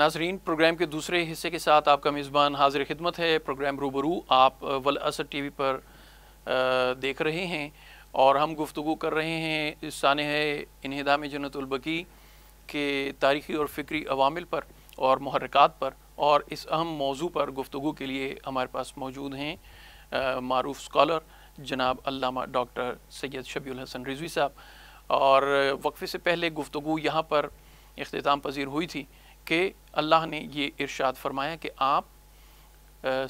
नाजरीन प्रोग्राम के दूसरे हिस्से के साथ आपका मेज़बान हाजिर खिदमत है प्रोग्राम रूबरू आप वल असर टी वी पर देख रहे हैं और हम गुफ्तु कर रहे हैं सान है इनहदाम के तारीखी और फ़िक्री अवामिल पर और महरक़ात पर और इस अहम मौजू पर गुफ्तु के लिए हमारे पास मौजूद हैं मरूफ स्कॉलर जनाब अलामा डॉक्टर सैयद शबील हसन रिजवी साहब और वक्फे से पहले गुफ्तु यहाँ पर अख्ताम पजीर हुई थी कि अल्लाह ने ये इरशाद फरमाया कि आप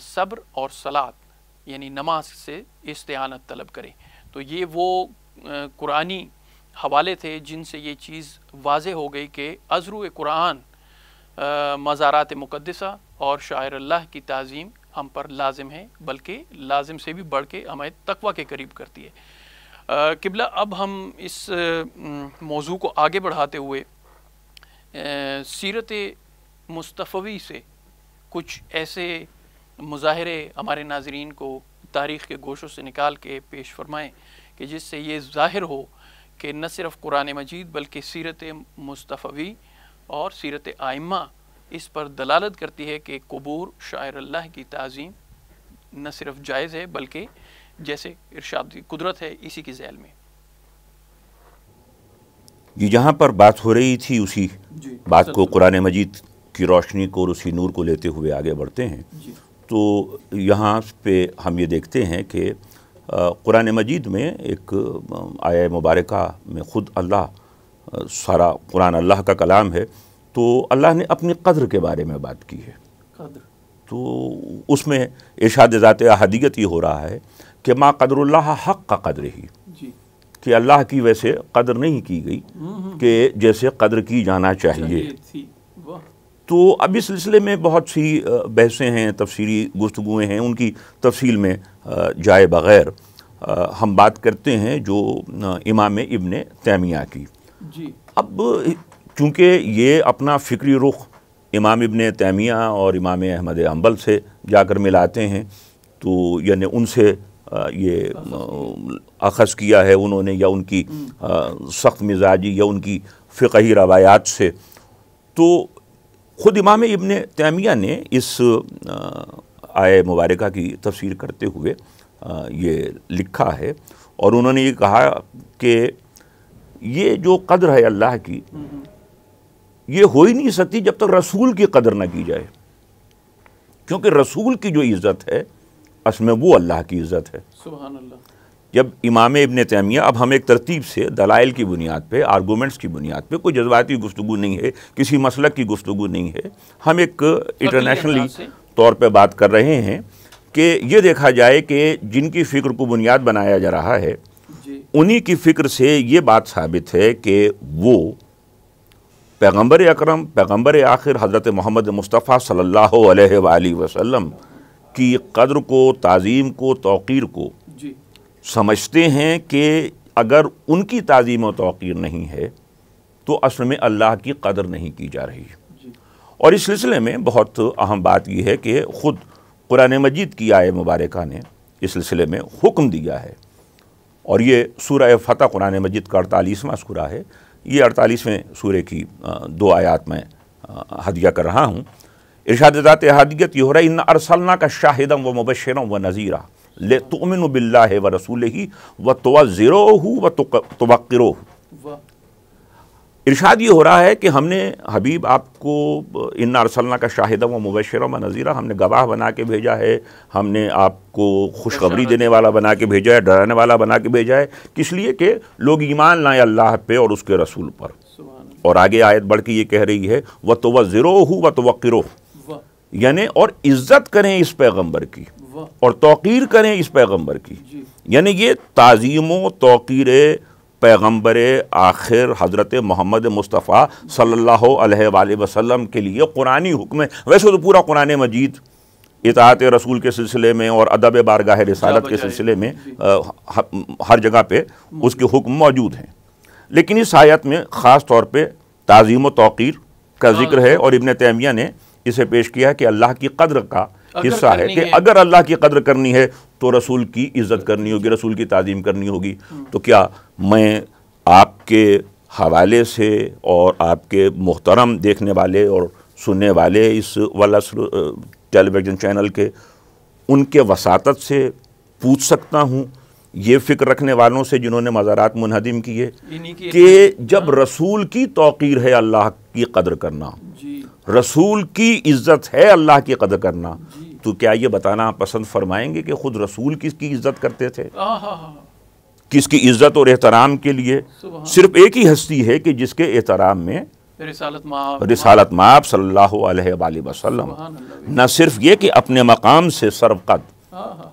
सब्र और सलात यानी नमाज से इस्तेनत तलब करें तो ये वो कुरानी हवाले थे जिनसे ये चीज़ वाज हो गई कि अज़रु कुरान मज़ारात मुकदसा और शायर अल्लाह की तज़ीम हम पर लाजिम है बल्कि लाजिम से भी बढ़ के हमें तकवा के करीब करती है किबला अब हम इस मौजू को आगे बढ़ाते हुए सीरत मुस्तफ़ी से कुछ ऐसे मुजाहरे हमारे नाजरीन को तारीख़ के गोशों से निकाल के पेश फरमाएँ कि जिससे ये ज़ाहिर हो कि न सिर्फ कुरान मजीद बल्कि सीरत मुस्तफ़ी और सीरत आइमा इस पर दलालत करती है कि कबूर शायर अल्लाह की तज़ीम न सिर्फ जायज़ है बल्कि जैसे इर्शाद कुदरत है इसी की जैल में ये जहाँ पर बात हो रही थी उसी बात को कुरान मजीद की रोशनी को और उसी नूर को लेते हुए आगे बढ़ते हैं तो यहाँ पे हम ये देखते हैं कि कुरान मजीद में एक आया मुबारक में ख़ुद अल्लाह सारा कुरान अल्लाह का कलाम है तो अल्लाह ने अपनी कदर के बारे में बात की है कदर तो उसमें इर्शाद ज़ात अहदियत ये हो रहा है कि माँ कदरल्ला हक़ का कदर ही कि अल्लाह की वैसे कदर नहीं की गई कि जैसे कदर की जाना चाहिए तो अब इस सिलसिले में बहुत सी बहसें हैं तफसीरी गुफ्तगुएँ हैं उनकी तफसील में जाए बग़ैर हम बात करते हैं जो इमाम इबन तैमिया की जी अब चूँकि ये अपना फ़िक्री रुख इमाम इबन तैमिया और इमाम अहमद अम्बल से जाकर मिलाते हैं तो यानी उनसे ये अखज़ किया है उन्होंने या उनकी सख्त मिजाजी या उनकी फ़िकही रवायात से तो ख़ुद इमाम इबन तैमिया ने इस आय मुबारक की तफसीर करते हुए ये लिखा है और उन्होंने ये कहा कि ये जो कदर है अल्लाह की ये हो ही नहीं सकती जब तक रसूल की कदर ना की जाए क्योंकि रसूल की जो इज़्ज़त है असल में वो अल्लाह की इज़्ज़त है जब इमाम इबन तैमिया अब हम एक तरतीब से दलाइल की बुनियाद पे आर्गूमेंट्स की बुनियाद पे कोई जज्बाती गुफ्तु नहीं है किसी मसलक की गुफ्तु नहीं है हम एक इंटरनेशनली तौर पे बात कर रहे हैं कि ये देखा जाए कि जिनकी फ़िक्र को बुनियाद बनाया जा रहा है उन्हीं की फ़िक्र से ये बात साबित है कि वो पैगम्बर अक्रम पैगम्बर आखिर हज़रत मोहम्मद मुस्तफ़ा सल्ला वसम की कदर को तज़ीम को तोक़ीर को समझते हैं कि अगर उनकी तज़ीम और तो़ीर नहीं है तो असल में अल्लाह की कदर नहीं की जा रही और इस सिलसिले में बहुत अहम बात यह है कि ख़ुद कुरान मजीद की आय मुबारक ने इस सिलसिले में हुक्म दिया है और ये सूर्य फतः कुरान मजिद का अड़तालीसवां सूरा है ये अड़तालीसवें सूर्य की दो आयात में हदिया कर रहा हूँ इर्शाद ज़ात हादियत यह इन अरसलना का शाहिदम व मुबशर व नज़ीरा ले तुमिन बिल्ला व रसूल ही व तोज़िरो व तवक्रो इर्शाद ये हो रहा है कि हमने हबीब आपको इन अरसलना का शाहिदम व मुबशर व नज़ीरा हमने गवाह बना के भेजा है हमने आपको खुशखबरी देने वाला बना के भेजा है डराने वाला बना के भेजा है किस लिए कि लोग ईमान लाएँ अल्लाह पे और उसके रसूल पर और आगे आयत बढ़ के ये कह रही है व तो व हूँ व तो हूँ यानी और इज्जत करें इस पैगंबर की और तोकीर करें इस पैगंबर की यानी ये ताज़ीम तोकीर पैगम्बर आखिर हज़रत मोहम्मद मुस्तफ़ा सल्लल्लाहु अलैहि वसल्लम के लिए कुरानी हुक्म है वैसे तो पूरा कुरान मजीद इतात रसूल के सिलसिले में और अदब बारगाह रसालत के सिलसिले में आ, हर जगह पे उसके हुक्म मौजूद हैं लेकिन इस आयत में ख़ास तौर पर ताज़ीम तोकीर का हाँ, जिक्र है हाँ। और इबन तैमिया ने इसे पेश किया है कि अल्लाह की कदर का हिस्सा है कि अगर अल्लाह की कदर करनी है तो रसूल की इज्जत करनी होगी रसूल की तजीम करनी होगी हम्म। तो क्या मैं आपके हवाले से और आपके मोहतरम देखने वाले और सुनने वाले इस वाला टेलीविज़न चैनल के उनके वसात से पूछ सकता हूँ ये फ़िक्र रखने वालों से जिन्होंने मज़ारात मुनहदिम किए कि जब हाँ। रसूल की तोक़ीर है अल्लाह की कदर करना रसूल की इज्जत है अल्लाह की कदर करना तो क्या ये बताना पसंद फरमाएंगे कि खुद रसूल किसकी इज्जत करते थे हाँ, हाँ, हाँ। किसकी इज्जत और एहतराम के लिए सिर्फ एक ही हस्ती है कि जिसके एहतराम में रिसालत माप सल्लल्लाहु न सिर्फ ये कि अपने मकाम से सरबकद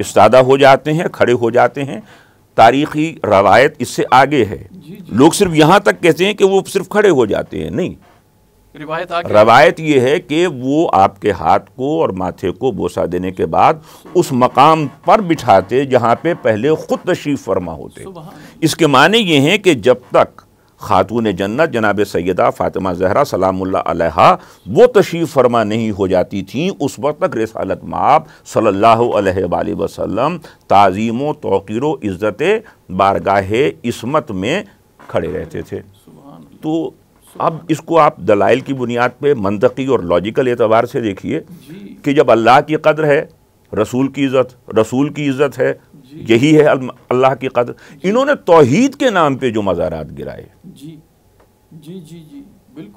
इस्तादा हो जाते हैं खड़े हो जाते हैं तारीखी रवायत इससे आगे है लोग सिर्फ यहाँ तक कहते हैं कि वो सिर्फ खड़े हो जाते हैं नहीं रवायत ये है कि वो आपके हाथ को और माथे को बोसा देने के बाद उस मकाम पर बिठाते जहाँ पे पहले ख़ुद तशरीफ़ फरमा होते इसके माने ये हैं कि जब तक खातून जन्नत जनाब सैदा फ़ातिमा जहरा सलामुल्ला वो तशरीफ़ फरमा नहीं हो जाती थी उस वक्त तक रसालत माप सल्ला वसम तज़ीम तोक़िर इज़्ज़त बारगाह इसमत में खड़े रहते थे तो अब इसको आप दलाइल की बुनियाद पर मनतकी और लॉजिकल एतबार से देखिए कि जब अल्लाह की कदर है रसूल की इज़्ज़त रसूल की इज़्ज़त है यही है अल्लाह की कदर इन्होंने तोहीद के नाम पर जो मज़ारात गिराए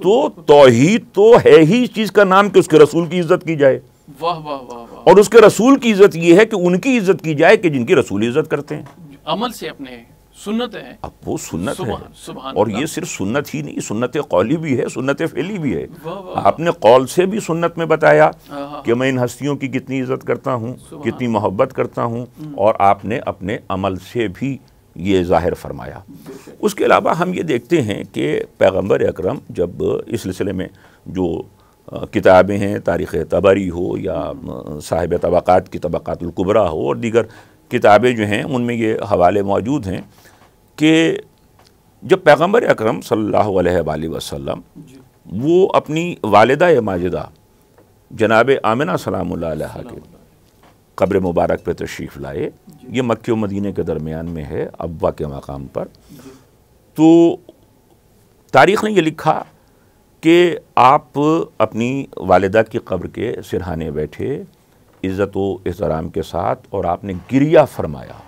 तो तोहीद तो है ही इस चीज़ का नाम कि उसके रसूल की इज़्ज़त की जाए वाह वाह वाह और उसके रसूल की इज़्ज़त ये है कि उनकी इज़्ज़त की जाए कि जिनकी रसूल इज़्ज़त करते हैं अमल से अपने सुन्नत है अब वो सुन्नत है और ये सिर्फ सुन्नत ही नहीं सुन्नत कौली भी है सुन्नत फैली भी है वा, वा, आपने कौल से भी सुन्नत में बताया हाँ, हाँ। कि मैं इन हस्तियों की कितनी इज्जत करता हूँ कितनी मोहब्बत करता हूँ हम्म। और आपने अपने अमल से भी ये जाहिर फरमाया उसके अलावा हम ये देखते हैं कि पैगम्बर अक्रम जब इस सिलसिले में जो किताबें हैं तारीख़ तबरी हो या हम्म। साहिब तबक़ात की तबक़ातुलकुबरा हो और दीगर किताबें जो हैं उनमें ये हवाले मौजूद हैं कि जब पैगम्बर अक्रम सल्लल्लाहु अलैहि वसल्लम वो अपनी वालदा माजदा जनाब आमिना सलाम के कब्र मुबारक पे तशरीफ़ लाए ये मक् मदीने के दरमियान में है अब्वा के मकाम पर तो तारीख़ ने यह लिखा कि आप अपनी वालदा की कब्र के सिरहाने बैठे इज़्ज़त एहतराम के साथ और आपने गिरिया फरमाया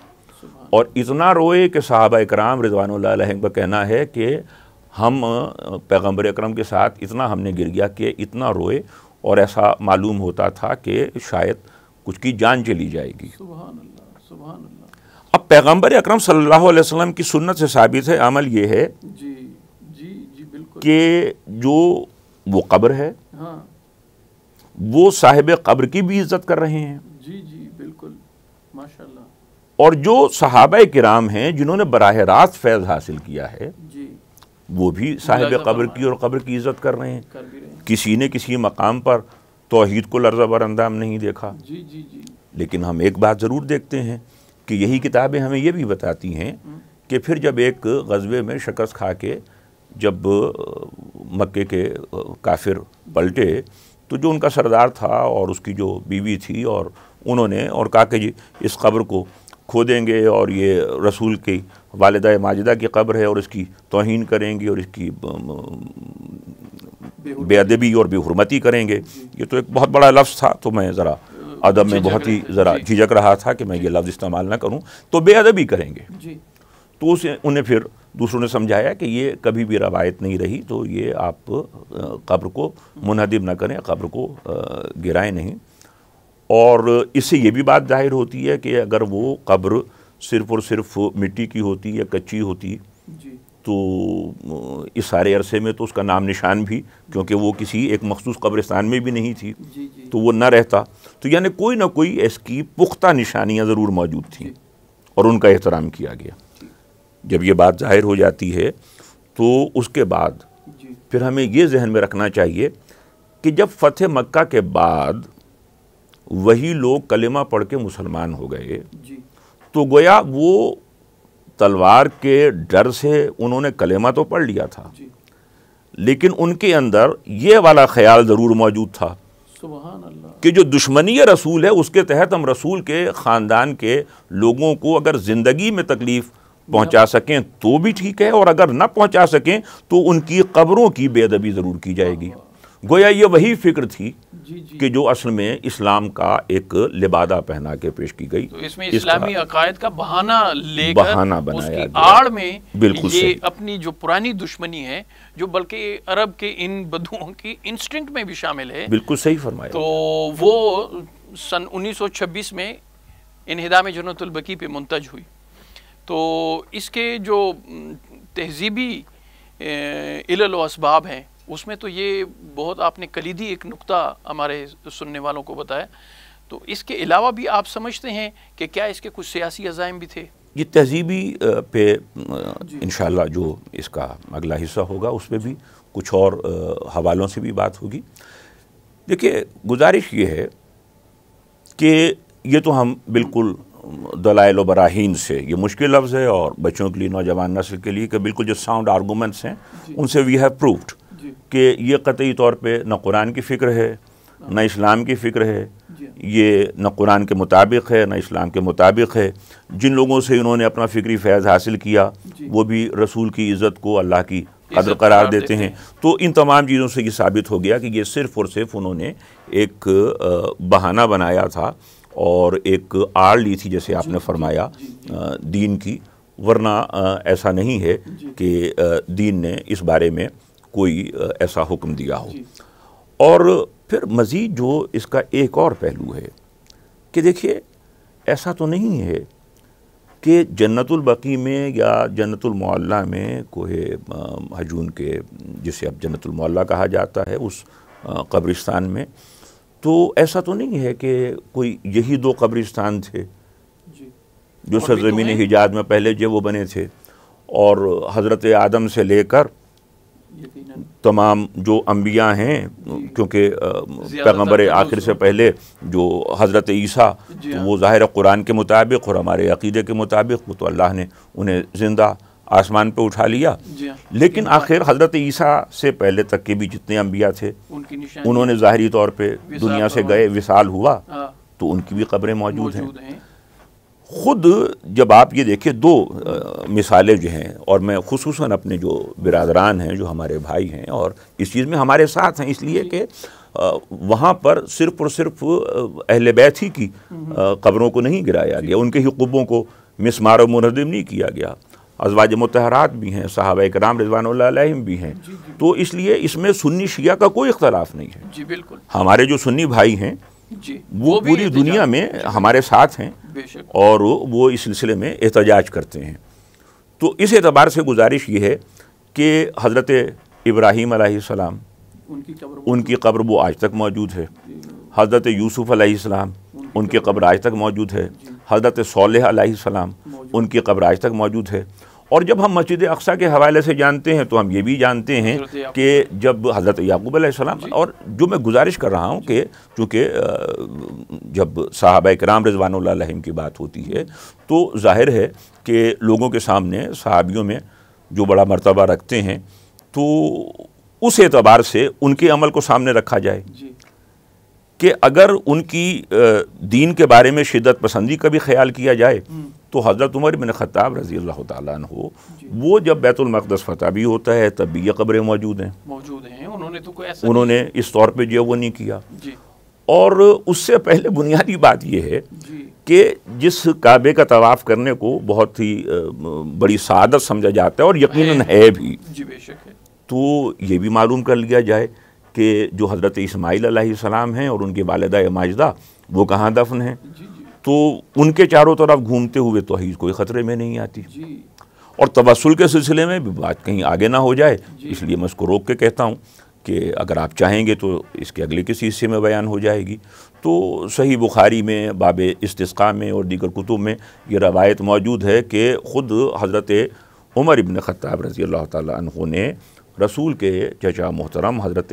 और इतना रोए कि साहबा कराम रिजवान का कहना है कि हम पैगम्बर अक्रम के साथ इतना हमने गिर गया कि इतना रोए और ऐसा मालूम होता था कि शायद कुछ की जान चली जाएगी अब पैगम्बर अक्रम सल्लल्लाहु अलैहि वसल्लम की सुन्नत से साबित है अमल ये है जी, जी, जी, कि जो वो कब्र है हाँ। वो साहिब कब्र की भी इज्जत कर रहे हैं जी जी बिल्कुल माशाल्लाह और जो सहाब कराम हैं जिन्होंने बरह रास्त फैज़ हासिल किया है जी वो भी साहिब कब्र की और कब्र की इज्जत कर रहे हैं किसी ने किसी मकाम पर तोहद को लर्जा बरंदाम नहीं देखा जी जी जी लेकिन हम एक बात ज़रूर देखते हैं कि यही किताबें हमें ये भी बताती हैं हम्म। कि फिर जब एक गजबे में शकस खा के जब मक्के के काफिर पलटे तो जो उनका सरदार था और उसकी जो बीवी थी और उन्होंने और कहा कि जी इस कब्र को खोदेंगे और ये रसूल की वालदा माजिदा की कब्र है और इसकी तोहन करेंगी और इसकी बेअदबी और बेहरमती करेंगे ये तो एक बहुत बड़ा लफ्ज़ था तो मैं ज़रा अदब में बहुत ही ज़रा झिझक रहा था कि मैं ये लफ्ज़ इस्तेमाल ना करूँ तो बेअदबी करेंगे तो उसे उन्हें फिर दूसरों ने समझाया कि ये कभी भी रवायत नहीं रही तो ये आप कब्र को मुनहदिम ना करें कब्र को गिराएं नहीं और इससे ये भी बात जाहिर होती है कि अगर वो कब्र सिर्फ और सिर्फ मिट्टी की होती या कच्ची होती तो इस सारे अरसे में तो उसका नाम निशान भी क्योंकि वो किसी एक मखसूस कब्रिस्तान में भी नहीं थी जी जी। तो वो ना रहता तो यानी कोई ना कोई इसकी पुख्ता निशानियाँ ज़रूर मौजूद थी और उनका एहतराम किया गया जब ये बात जाहिर हो जाती है तो उसके बाद फिर हमें ये जहन में रखना चाहिए कि जब फतेह मक्का के बाद वही लोग कलेमा पढ़ के मुसलमान हो गए तो गोया वो तलवार के डर से उन्होंने कलेमा तो पढ़ लिया था लेकिन उनके अंदर ये वाला ख्याल ज़रूर मौजूद था कि जो दुश्मनी रसूल है उसके तहत हम रसूल के ख़ानदान के लोगों को अगर ज़िंदगी में तकलीफ़ पहुंचा सकें तो भी ठीक है और अगर ना पहुंचा सकें तो उनकी कब्रों की बेदबी ज़रूर की जाएगी गोया ये वही फिक्र थी कि जो असल में इस्लाम का एक लिबादा पहना के पेश की गई तो इसमें इस्लामी अकायद का बहाना लेकर बहाना बनाया उसकी आड़ में बिल्कुल ये अपनी जो पुरानी दुश्मनी है जो बल्कि अरब के इन बदुओं की इंस्टिंक्ट में भी शामिल है बिल्कुल सही फरमाया तो वो सन 1926 में इनहिदाम जनतुलबकी पे मुंतज हुई तो इसके जो तहजीबी इलल इसबाब हैं उसमें तो ये बहुत आपने कलीदी एक नुक्ता हमारे सुनने वालों को बताया तो इसके अलावा भी आप समझते हैं कि क्या इसके कुछ सियासी अजायम भी थे ये तहजीबी पे इन जो इसका अगला हिस्सा होगा उस पर भी कुछ और हवालों से भी बात होगी देखिए गुजारिश ये है कि ये तो हम बिल्कुल दलाइल बराहीन से ये मुश्किल लफ्ज़ है और बच्चों के लिए नौजवान नस्ल के लिए कि बिल्कुल जो साउंड आर्गूमेंट्स हैं उनसे वी हैव प्रूव्ड कि ये कतई तौर पे न कुरान की फ़िक्र है न इस्लाम की फ़िक्र है ये न कुरान के मुताबिक है न इस्लाम के मुताबिक है जिन लोगों से इन्होंने अपना फ़िक्री फैज़ हासिल किया वो भी रसूल की इज़्ज़त को अल्लाह की कदर करार देते हैं तो इन तमाम चीज़ों से ये साबित हो गया कि ये सिर्फ़ और सिर्फ उन्होंने एक बहाना बनाया था और एक आड़ ली थी जैसे आपने फरमाया दीन की वरना ऐसा नहीं है कि दीन ने इस बारे में कोई ऐसा हुक्म दिया हो और फिर मज़ीद जो इसका एक और पहलू है कि देखिए ऐसा तो नहीं है कि जन्नतुलबकी में या जन्नतुलमौला में कोहे हजून के जिसे अब जन्नतुलमौला कहा जाता है उस कब्रिस्तान में तो ऐसा तो नहीं है कि कोई यही दो कब्रिस्तान थे जो सरजमीन तो हिजाज में पहले जो वो बने थे और हज़रत आदम से लेकर तमाम जो अम्बिया हैं क्योंकि पैगम्बर तो आखिर से पहले जो हज़रत ईसा तो हाँ। वो ज़ाहिर कुरान के मुताबिक और हमारे अकीदे के मुताबिक वो तो अल्लाह ने उन्हें ज़िंदा आसमान पे उठा लिया हाँ। लेकिन आखिर हज़रत ईसा से पहले तक के भी जितने अम्बिया थे उन्होंने ज़ाहरी तौर पे दुनिया से गए विशाल हुआ हाँ। तो उनकी भी खबरें मौजूद हैं खुद जब आप ये देखें दो आ, मिसालें जो हैं और मैं खसूस अपने जो बिरादरान हैं जो हमारे भाई हैं और इस चीज़ में हमारे साथ हैं इसलिए कि वहाँ पर सिर्फ और सिर्फ अहल बैथी की हम्म। कब्रों को नहीं गिराया गया उनके ही कुबों को मिसमार मुनदम नहीं किया गया अजवाज मतहरात भी हैं साहब कराम रिजवान भी हैं तो इसलिए इसमें सुन्नी शिया का कोई इख्तलाफ नहीं है जी बिल्कुल हमारे जो सुन्नी भाई हैं जी वो पूरी दुनिया में हमारे साथ हैं और वो इस सिलसिले में एहतजाज करते हैं तो इस एतबार से गुजारिश ये है कि हज़रत इब्राहीम सलाम उनकी कब्र वो आज तक मौजूद है हज़रत यूसुफ़ सलाम उनकी कब्र आज तक मौजूद है हज़रत सोलह सलाम उनकी कब्र आज तक मौजूद है और जब हम मस्जिद अक्सा के हवाले से जानते हैं तो हम ये भी जानते हैं कि जब हज़रत याकूब आसमाम और जो मैं गुजारिश कर रहा हूँ कि चूँकि जब साहब कराम रजवान की बात होती है तो जाहिर है कि लोगों के सामने सहाबियों में जो बड़ा मरतबा रखते हैं तो उस एतबार से उनके अमल को सामने रखा जाए कि अगर उनकी दीन के बारे में शिदत पसंदी का भी ख्याल किया जाए हम्म। तो हज़रत उमर बिन ख़ताब रज़ी अल्लाह तु वो जब बैतुलमक़दस फतह भी होता है तब भी ये कब्रें मौजूद हैं मौजूद हैं उन्होंने तो कोई ऐसा उन्होंने इस तौर पे जो वो नहीं किया और उससे पहले बुनियादी बात यह है कि जिस काबे का तवाफ़ करने को बहुत ही बड़ी सादत समझा जाता है और यकीन है भी तो ये भी मालूम कर लिया जाए कि जो हज़रत इसमाइल अलैहिस्सलाम हैं और उनकी वालदा माजदा वो कहाँ दफन हैं तो उनके चारों तरफ घूमते हुए तोहहीद कोई ख़तरे में नहीं आती और तवसल के सिलसिले में भी बात कहीं आगे ना हो जाए इसलिए मैं उसको रोक के कहता हूँ कि अगर आप चाहेंगे तो इसके अगले किसी हिस्से में बयान हो जाएगी तो सही बुखारी में बाब इसका में और दीगर कुतुब में ये रवायत मौजूद है कि ख़ुद हज़रत उमर इबन ख़त्ताब रज़ी अल्लाह तु ने रसूल के चचा मोहतरम हज़रत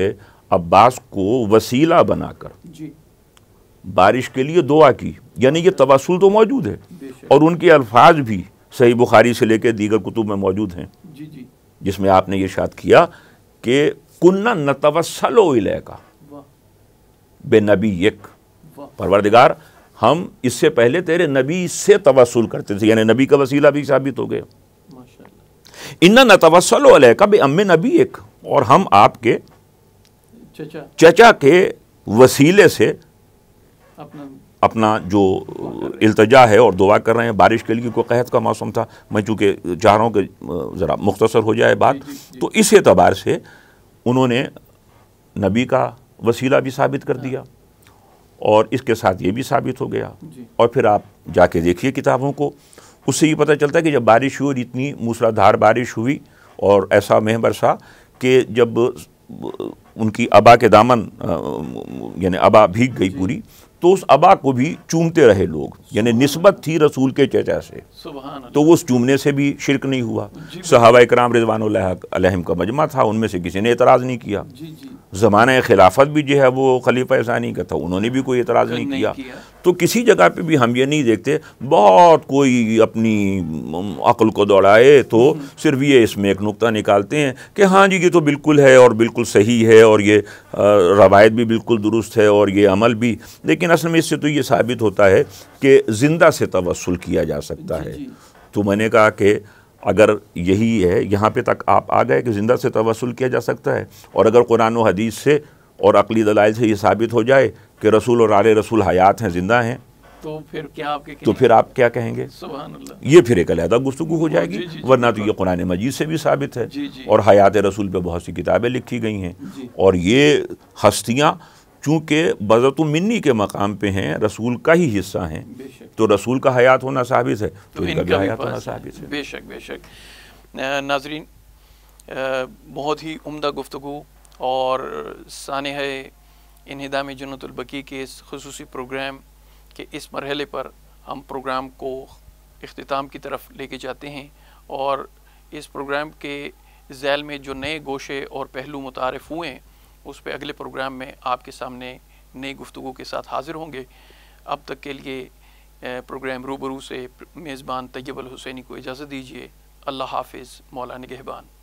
अब्बास को वसीला बनाकर बारिश के लिए दुआ की यानी ये तवासल तो मौजूद है और उनके अल्फाज भी सही बुखारी से लेकर दीगर कुतुब में मौजूद हैं जिसमें आपने ये शाद किया कि कुन्ना न तवसलो इलेका बे नबी यक परवरदिगार हम इससे पहले तेरे नबी से तवसुल करते थे यानी नबी का वसीला भी साबित हो गया इन्ना न तवसल का बे अम्मे नबी एक और हम आपके चचा चचा के वसीले से अपना अपना जो अल्तजा है और दुआ कर रहे हैं बारिश के लिए कोई कहत का मौसम था मैं चूँकि चाह रहा हूँ कि ज़रा मुख्तसर हो जाए बात जी, जी, तो इस एतबार से उन्होंने नबी का वसीला भी साबित कर हाँ। दिया और इसके साथ ये भी साबित हो गया और फिर आप जाके देखिए किताबों को उससे ये पता चलता है कि जब बारिश हुई और इतनी मूसलाधार बारिश हुई और ऐसा मेह बरसा कि जब उनकी अबा के दामन यानी अबा भीग गई पूरी तो उस अबा को भी चूमते रहे लोग यानी नस्बत थी रसूल के चचा से तो उस चूमने से भी शिरक नहीं हुआ सहाबा कराम रिजवान का मजमा था उनमें से किसी ने एतराज़ नहीं किया जी जी। ज़मान खिलाफत भी जो है वो खलीफा ऐसानी का था उन्होंने भी कोई एतराज़ नहीं, नहीं किया।, किया तो किसी जगह पे भी हम ये नहीं देखते बहुत कोई अपनी अकल को दौड़ाए तो हम्म। सिर्फ ये इसमें एक नुक्ता निकालते हैं कि हाँ जी ये तो बिल्कुल है और बिल्कुल सही है और ये रवायत भी बिल्कुल दुरुस्त है और ये अमल भी लेकिन असल में इससे तो ये साबित होता है कि ज़िंदा से तवसल किया जा सकता है तो मैंने कहा कि अगर यही है यहाँ पे तक आप आ गए कि ज़िंदा से तवसल किया जा सकता है और अगर कुरान हदीस से और अकली दलाइल से ये साबित हो जाए कि रसूल और आल रसूल हयात हैं ज़िंदा हैं तो फिर क्या आपके तो फिर आप क्या कहेंगे ये फिर एक अलहदा गुफ्तु हो जाएगी जी, जी, वरना तो ये कुरान मजीद से भी साबित है और हयात रसूल पर बहुत सी किताबें लिखी गई हैं और ये हस्तियाँ चूँकि बज़रत मिन्नी के मकाम पे हैं रसूल का ही हिस्सा हैं तो रसूल का हयात होना साबित है तो, तो इनका भी हयात होना साबित है बेशक बेशक नाजरीन बहुत ही उम्दा गुफ्तु और सान है इनहदाम जन्नतबकी के इस खसूस प्रोग्राम के इस मरहले पर हम प्रोग्राम को अख्ताम की तरफ लेके जाते हैं और इस प्रोग्राम के जैल में जो नए गोशे और पहलू मुतारफ़ हुए हैं उस पर अगले प्रोग्राम में आपके सामने नई गुफ्तु के साथ हाजिर होंगे अब तक के लिए प्रोग्राम रूबरू से मेज़बान तैयबल हुसैनी को इजाज़त दीजिए अल्लाह हाफिज़ मौलान गहबान